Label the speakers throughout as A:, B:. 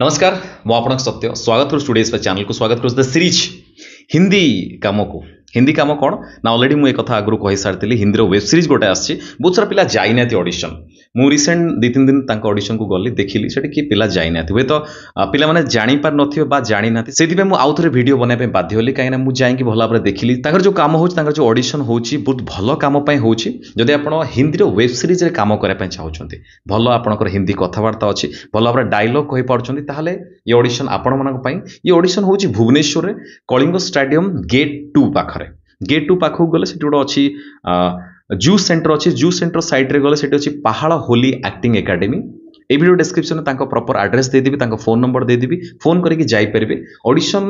A: नमस्कार मुझे सत्य स्वागत करूँ स्टूडियोज चैनल को स्वागत कर द सीरीज हिंदी कम को ହିନ୍ଦୀ କାମ କ'ଣ ନା ଅଲରେଡ଼ି ମୁଁ ଏ କଥା ଆଗରୁ କହିସାରିଥିଲି ହିନ୍ଦୀର ୱେବ୍ ସିରିଜ୍ ଗୋଟେ ଆସିଛି ବହୁତ ସାରା ପିଲା ଯାଇନାହାନ୍ତି ଅଡ଼ିସନ୍ ମୁଁ ରିସେଣ୍ଟ ଦୁଇ ତିନି ଦିନ ତାଙ୍କ ଅଡ଼ିସନକୁ ଗଲି ଦେଖିଲି ସେଠି କିଏ ପିଲା ଯାଇନାହାନ୍ତି ହୁଏତ ପିଲାମାନେ ଜାଣିପାରିନଥିବେ ବା ଜାଣିନାହାନ୍ତି ସେଥିପାଇଁ ମୁଁ ଆଉ ଥରେ ଭିଡ଼ିଓ ବନାଇବା ପାଇଁ ବାଧ୍ୟ ହେଲି କାହିଁକିନା ମୁଁ ଯାଇକି ଭଲ ଭାବରେ ଦେଖିଲି ତାଙ୍କର ଯେଉଁ କାମ ହେଉଛି ତାଙ୍କର ଯେଉଁ ଅଡ଼ିସନ୍ ହେଉଛି ବହୁତ ଭଲ କାମ ପାଇଁ ହେଉଛି ଯଦି ଆପଣ ହିନ୍ଦୀର ୱେବ୍ ସିରିଜ୍ରେ କାମ କରିବା ପାଇଁ ଚାହୁଁଛନ୍ତି ଭଲ ଆପଣଙ୍କର ହିନ୍ଦୀ କଥାବାର୍ତ୍ତା ଅଛି ଭଲ ଭାବରେ ଡାଇଲଗ୍ କହିପାରୁଛନ୍ତି ତାହେଲେ ଏ ଅଡ଼ିସନ୍ ଆପଣମାନଙ୍କ ପାଇଁ ଏ ଅଡ଼ିସନ୍ ହେଉଛି ଭୁବନେଶ୍ୱରରେ କଳିଙ୍ଗ ଷ୍ଟାଡିୟମ୍ ଗେଟ୍ ଟୁ ପାଖରେ ଗେଟ୍ ଟୁ ପାଖକୁ ଗଲେ ସେଠି ଗୋଟେ ଅଛି ଜୁସ୍ ସେଣ୍ଟର ଅଛି ଜୁସ୍ ସେଣ୍ଟର ସାଇଡ଼୍ରେ ଗଲେ ସେଠି ଅଛି ପାହାଳ ହୋଲି ଆକ୍ଟିଂ ଏକାଡେମୀ এই ভিডিও ডেসক্রিপশনে তাঁর প্রপর আড্রেস দিয়ে তাঁর ফোন নম্বর দিয়ে ফোন করি যাইপারে অডিশন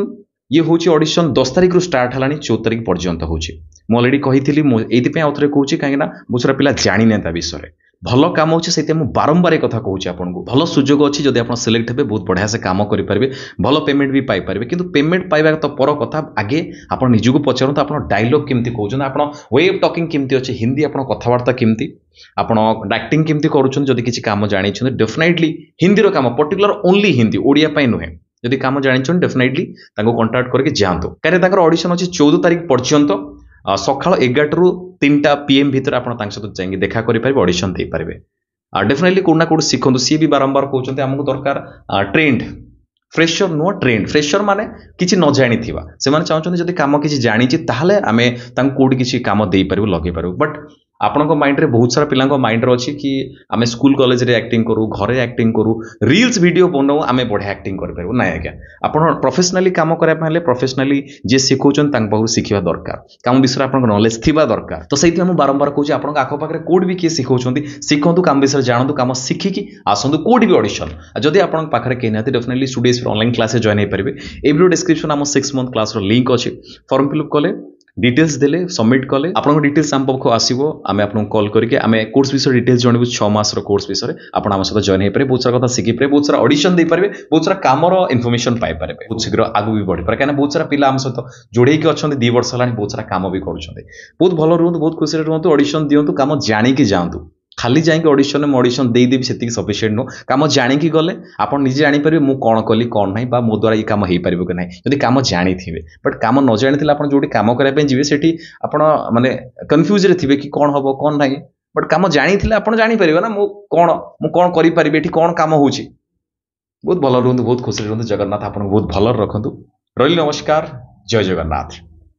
A: ইয়ে হচ্ছে অডিশন দশ তারিখর স্টার্ট হল চৌদ তারিখ পর্যন্ত হচ্ছে মু অলরেডি কহিলি এইপাই আউথরে কৌছি কিনা বহু সারা পিলা জাঁনে তা বিষয়ে ଭଲ କାମ ହେଉଛି ସେଇଥିପାଇଁ ମୁଁ ବାରମ୍ବାର ଏ କଥା କହୁଛି ଆପଣଙ୍କୁ ଭଲ ସୁଯୋଗ ଅଛି ଯଦି ଆପଣ ସିଲେକ୍ଟ ହେବେ ବହୁତ ବଢ଼ିଆ ସେ କାମ କରିପାରିବେ ଭଲ ପେମେଣ୍ଟ ବି ପାଇପାରିବେ କିନ୍ତୁ ପେମେଣ୍ଟ ପାଇବା ତ ପର କଥା ଆଗେ ଆପଣ ନିଜକୁ ପଚାରନ୍ତୁ ଆପଣ ଡାଇଲଗ୍ କେମିତି କହୁଛନ୍ତି ଆପଣ ୱେ ଅଫ୍ ଟକିଂ କେମିତି ଅଛି ହିନ୍ଦୀ ଆପଣ କଥାବାର୍ତ୍ତା କେମିତି ଆପଣ ଆକ୍ଟିଂ କେମିତି କରୁଛନ୍ତି ଯଦି କିଛି କାମ ଜାଣିଛନ୍ତି ଡେଫିନାଇଟଲି ହିନ୍ଦୀର କାମ ପର୍ଟିକୁଲାର ଓନ୍ଲି ହିନ୍ଦୀ ଓଡ଼ିଆ ପାଇଁ ନୁହେଁ ଯଦି କାମ ଜାଣିଛନ୍ତି ଡେଫିନାଇଟଲି ତାଙ୍କୁ କଣ୍ଟାକ୍ଟ କରିକି ଯାଆନ୍ତୁ କାରଣ ତାଙ୍କର ଅଡ଼ିସନ୍ ଅଛି ଚଉଦ ତାରିଖ ପର୍ଯ୍ୟନ୍ତ ସକାଳ ଏଗାରଟାରୁ ତିନିଟା ପି ଏମ୍ ଭିତରେ ଆପଣ ତାଙ୍କ ସହିତ ଯାଇକି ଦେଖା କରିପାରିବେ ଅଡ଼ିସନ୍ ଦେଇପାରିବେ ଡେଫିନେଟଲି କେଉଁଠି ନା କେଉଁଠି ଶିଖନ୍ତୁ ସିଏ ବି ବାରମ୍ବାର କହୁଛନ୍ତି ଆମକୁ ଦରକାର ଟ୍ରେଣ୍ଡ ଫ୍ରେସର ନୁହଁ ଟ୍ରେଣ୍ଡ ଫ୍ରେସର ମାନେ କିଛି ନ ଜାଣିଥିବା ସେମାନେ ଚାହୁଁଛନ୍ତି ଯଦି କାମ କିଛି ଜାଣିଛି ତାହେଲେ ଆମେ ତାଙ୍କୁ କେଉଁଠି କିଛି କାମ ଦେଇପାରିବୁ ଲଗେଇପାରିବୁ ବଟ୍ আপনক মাইন্ডরে বহুত সারা পিলাক মাইন্ড রছি কি আমি স্কুল কলেজ রে অ্যাক্টিং করু ঘরে অ্যাক্টিং করু রিলস ভিডিও বনো আমি বঢ়ে অ্যাক্টিং করি পারু না না আপন প্রফেশনালি কাম করা পহলে প্রফেশনালি যে শিখৌচন তা বহুত শিখিবা দরকার কাম বিষয় আপনক নলেজ থিবা দরকার তো সেইতে আমি বারবার কওছি আপনক আখ পাখরে কোড বি কি শিখৌচনদি শিখন্ত কাম বিষয় জানন্ত কাম শিখিকি আসন্ত কোড বি অডিশন যদি আপন পাখরে কেন নাতি ডেফিনিটলি স্টুডিজ ফর অনলাইন ক্লাসে জয়েন হই পারিবে এই ভিডিও ডেসক্রিপশন আমা 6 মান্থ ক্লাসর লিংক আছে ফর্ম ফিলup কলে ডিটেলস দেলে ସବମିଟ୍ କଲେ ଆପଣଙ୍କ ଡିଟେଲ୍ସ ଆମ ପାଖକୁ ଆସିବ ଆମେ ଆପଣଙ୍କୁ କଲ୍ କରିକି ଆମେ କୋର୍ସ ବିଷୟରେ ଡିଟେଲ୍ସ ଜଣେଇବୁ ଛଅ ମାସର କୋର୍ସ ବିଷୟରେ ଆପଣ ଆମ ସହିତ ଜଏନ୍ ହେଇପାରିବେ ବହୁତ ସାରା କଥା ଶିଖିପାରିବେ ବହୁତ ସାରା ଅଡିସନ୍ ଦେଇପାରିବେ ବହୁତ ସାରା କାମର ଇନଫର୍ମେସନ୍ ପାଇପାରିବେ ବହୁତ ଶୀଘ୍ର ଆଗକୁ ବି ବଢ଼ିପାରିବେ କାହିଁକିନା ବହୁତ ସାରା ପିଲା ଆମ ସହିତ ଯୋଡ଼େଇକି ଅଛନ୍ତି ଦୁଇ ବର୍ଷ ହେଲାଣି ବହୁତ ସାରା କାମ ବି କରୁଛନ୍ତି ବହୁତ ଭଲ ରୁହନ୍ତୁ ବହୁତ ଖୁସିରେ ରୁହନ୍ତୁ ଅଡିସନ୍ ଦିଅନ୍ତୁ କାମ ଜାଣିକି ଯାଆନ୍ତୁ ଖାଲି ଯାଇକି ଅଡ଼ିସନରେ ମୁଁ ଅଡ଼ିସନ ଦେଇଦେବି ସେତିକି ସଫିସିଏଣ୍ଟ ନୁହଁ କାମ ଜାଣିକି ଗଲେ ଆପଣ ନିଜେ ଜାଣିପାରିବେ ମୁଁ କ'ଣ କଲି କ'ଣ ନାହିଁ ବା ମୋ ଦ୍ୱାରା ଏଇ କାମ ହେଇପାରିବ କି ନାହିଁ ଯଦି କାମ ଜାଣିଥିବେ ବଟ୍ କାମ ନ ଜାଣିଥିଲେ ଆପଣ ଯେଉଁଠି କାମ କରିବା ପାଇଁ ଯିବେ ସେଠି ଆପଣ ମାନେ କନଫ୍ୟୁଜରେ ଥିବେ କି କ'ଣ ହେବ କ'ଣ ନାହିଁ ବଟ୍ କାମ ଜାଣିଥିଲେ ଆପଣ ଜାଣିପାରିବେ ନା ମୁଁ କ'ଣ ମୁଁ କ'ଣ କରିପାରିବି ଏଠି କ'ଣ କାମ ହେଉଛି ବହୁତ ଭଲ ରୁହନ୍ତୁ ବହୁତ ଖୁସିରେ ରୁହନ୍ତୁ ଜଗନ୍ନାଥ ଆପଣଙ୍କୁ ବହୁତ ଭଲରେ ରଖନ୍ତୁ ରହିଲି ନମସ୍କାର ଜୟ ଜଗନ୍ନାଥ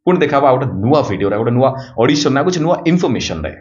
A: ପୁଣି ଦେଖା ହେବ ଆଉ ଗୋଟେ ନୂଆ ଭିଡ଼ିଓରେ ଗୋଟେ ନୂଆ ଅଡ଼ିସନରେ ଆଉ କିଛି ନୂଆ ଇନଫର୍ମେସନରେ